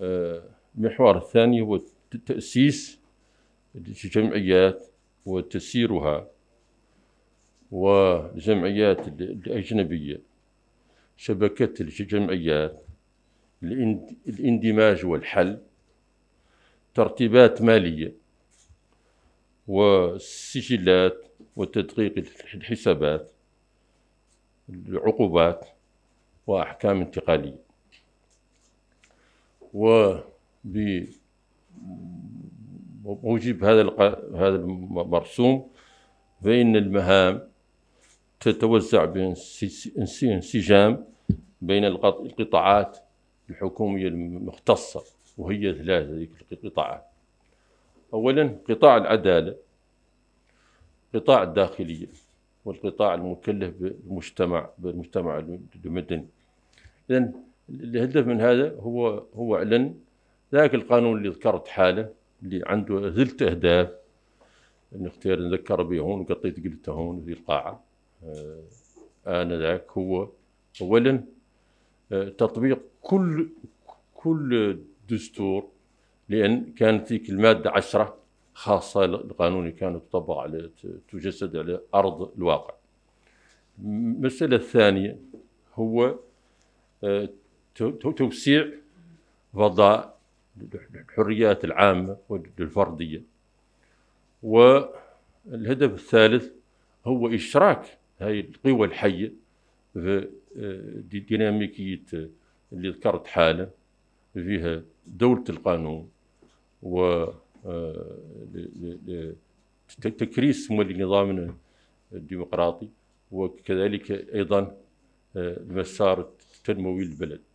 المحور الثاني هو تأسيس الجمعيات وتسييرها والجمعيات الأجنبية شبكة الجمعيات الاندماج والحل ترتيبات مالية والسجلات وتدقيق الحسابات العقوبات وأحكام انتقالية وبموجب هذا هذا المرسوم فإن المهام تتوزع بانسجام بين القطاعات الحكومية المختصة وهي ثلاثة هذه القطاعات أولا قطاع العدالة قطاع الداخلية والقطاع المكلف بالمجتمع بالمجتمع المدني إذا الهدف من هذا هو هو اعلن ذاك القانون اللي ذكرت حاله اللي عنده ثلث اهداف نختار نذكر به هون قطيت قلت هون في القاعه آه، انذاك هو اولا آه، تطبيق كل كل دستور لان كانت ذيك الماده عشرة خاصه القانون اللي كانت تطبق على تجسد على ارض الواقع المساله الثانيه هو آه، توسيع فضاء الحريات العامة والفردية والهدف الثالث هو إشراك هاي القوى الحية في آه، ديناميكية آه، اللي ذكرت حالة فيها دولة القانون و آه، تكريس نظامنا الديمقراطي وكذلك أيضا المسار التنموي للبلد